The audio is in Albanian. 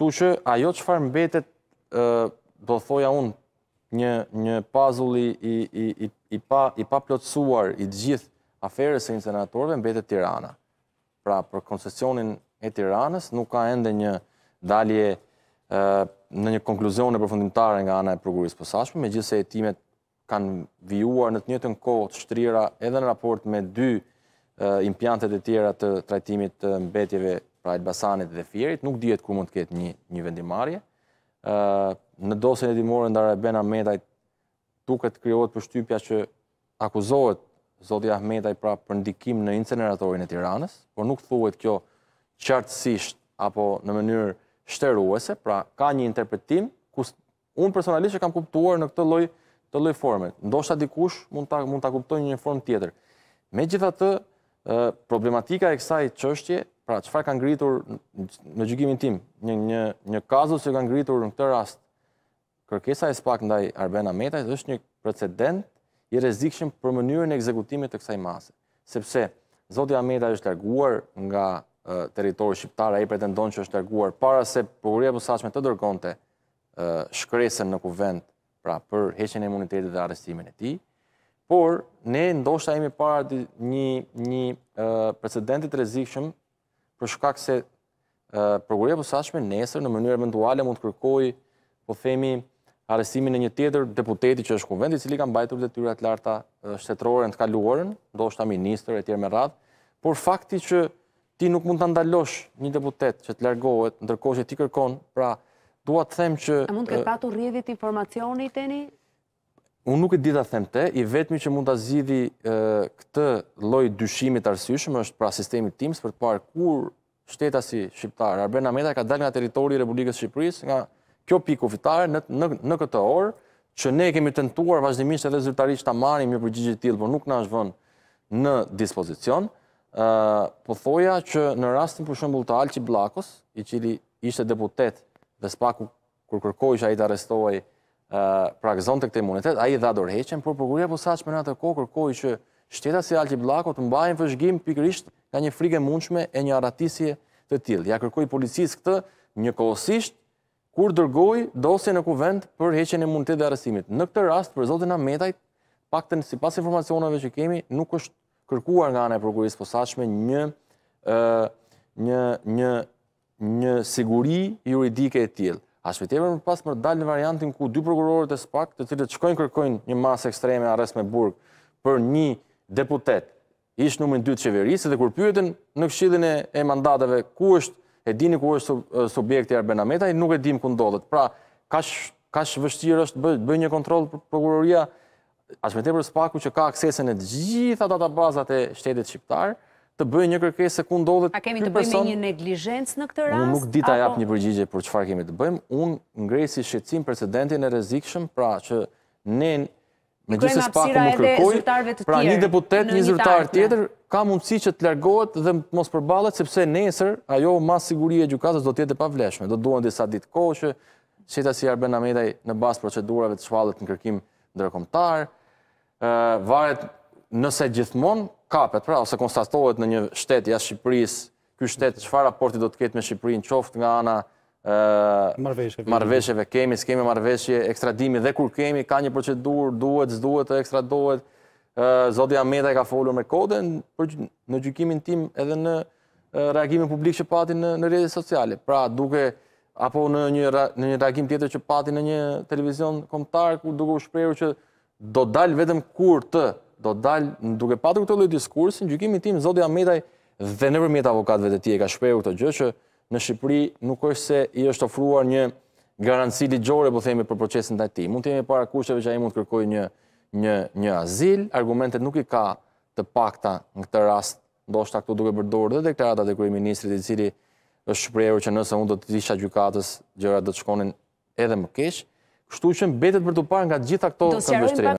Kështu që ajo që farë mbetet, do thoja unë, një, një puzzle i, i, i, i, pa, i pa plotësuar i gjithë aferës e senatorëve mbetet Tirana. Pra, për koncesionin e Tiranës, nuk ka ende një dalje në një konkluzion e përfundimtare nga ana e prokurisë posashme, me gjithë se kanë vijuar në të njëtën kohë të shtrira edhe në raport me dy impjantet e tjera të trajtimit të mbetjeve pra Elbasanit dhe Fjerit, nuk dihet ku mund të ketë një, një vendimarje. Uh, në dosjen e dimore ndar Ben Ahmetaj duket krijohet përshtypja që akuzohet zoti Ahmetaj pra për ndikim në inceneratorin e Tiranës, por nuk thuhet kjo qartësisht apo në mënyrë shteruese, pra ka një interpretim ku unë personalisht e kam kuptuar në këtë lloj të lloj forme. Ndoshta dikush mund ta mund ta kuptojë në një formë tjetër. Megjithatë, problematika e kësaj çështje Pra, qëfar kanë gritur në gjykimin tim, një, një, një kazus që kanë gritur në këtë rast, kërkesa e spak ndaj Arbena Metaj, është një precedent i rezikshim për mënyrën e ekzekutimit të kësaj mase. Sepse, Zoti Ametaj është larguar nga territori teritori shqiptar, a i pretendon që është larguar para se përgurria pësashme të dërgonte shkresën në kuvent pra për heqen e imunitetit dhe arrestimin e ti, por ne ndoshta jemi para një, një precedentit rezikshëm për shkak se prokuroria e nesër në mënyrë eventuale mund të kërkoj po themi, arrestimin e një tjetër deputeti që është në kuvend i cili ka mbajtur detyra të larta shtetërore në të kaluarën, ndoshta ministër tjerë me radhë, por fakti që ti nuk mund ta ndalosh një deputet që të largohet ndërkohë që ti kërkon, pra dua të them që a mund të ketë patur informacionit informacioni tani Unë nuk e dita them te, i vetëmi që mund të zidhi këtë loj dyshimit arsyshme është pra sistemi TIMS për të parë kur shteta si shqiptarë, Arben Ameta ka dal nga teritori Republikës Shqipëris, nga kjo piku fitare në këtë orë, që ne kemi tentuar vazhdimisht edhe zyrtarisht të marim një përgjigjit tilë, por nuk në është vënë në dispozicion, po thoja që në rastin për shumë të Alqi Blakos, i qili ishte deputet dhe spaku kërkojsh a i të arestojë pra gëzon të këtë imunitet, a i dha dorheqen, por përgurja posaqme në atë kohë kërkoj që shteta si Alti Blako të mbajnë fëshgim pikrisht ka një frike mundshme e një aratisje të tjilë. Ja kërkoj policisë këtë një kohësisht kur dërgoj dosje në kuvend për heqen imunitet dhe arësimit. Në këtë rast, për zotin Ametajt, pak të nësi pas informacionave që kemi, nuk është kërkuar nga anë e përgurisë posaqme një një siguri juridike e A shpitjeve më pas më dal në variantin ku dy prokurorët e spak të cilët qëkojnë kërkojnë një masë ekstreme arrest me burg për një deputet ish nëmën dytë qeverisë dhe kur pyetin në këshidhin e mandateve ku është e dini ku është subjekti Arben Ametaj nuk e dim ku ndodhët. Pra, ka shvështirë është bëj një kontrol për prokuroria a shpitjeve më spaku që ka aksesën e gjitha databazat e shtetit shqiptarë të bëjë një kërkesë se ku ndodhet kërë person. A kemi të bëjmë një neglijencë në këtë rast? Unë nuk dita japë një përgjigje për qëfar kemi të bëjmë. Unë ngrej si shqecim precedentin e rezikshëm, pra që ne me gjithës paku më kërkoj, pra një deputet, një zërtar tjetër, ka mundësi që të lërgohet dhe mos përbalet, sepse nesër ajo mas sigurie e gjukatës do tjetë e pavleshme. Do duen disa ditë koqë, qëta si Arben Amedaj në bas procedurave të shvalet në kërkim ndërkomtar, varet nëse gjithmonë kapet, pra, ose konstatohet në një shtetë jashtë Shqipërisë, ky shtetë, qëfar raporti do të ketë me Shqipërinë, qoftë nga ana marveshjeve kemi, s'kemi marveshje, ekstradimi dhe kur kemi, ka një procedurë, duhet, zduhet, ekstradohet, Zodi Ameta e ka folur me kodën, në gjykimin tim edhe në reagimin publik që pati në redi sociale, pra duke, apo në një reagim tjetër që pati në një televizion komptar, duke u shprejur që do dalë vetëm kur të do të dalë në duke patur këtë lloj diskursi, gjykimi tim Zoti Ahmetaj dhe nëpërmjet avokatëve të tij ka shprehur këtë gjë që në Shqipëri nuk është se i është ofruar një garanci ligjore, po themi për procesin të tij. Mund të jemi para kushteve që ai mund të kërkojë një një një azil, argumentet nuk i ka të pakta në këtë rast, ndoshta këtu duhet të bërë dorë dhe deklarata e ministrit, i cili është shprehur që nëse unë do të isha gjykatës, gjërat do të shkonin edhe më keq. Kështu që mbetet për të parë nga gjitha këto këmbështrime.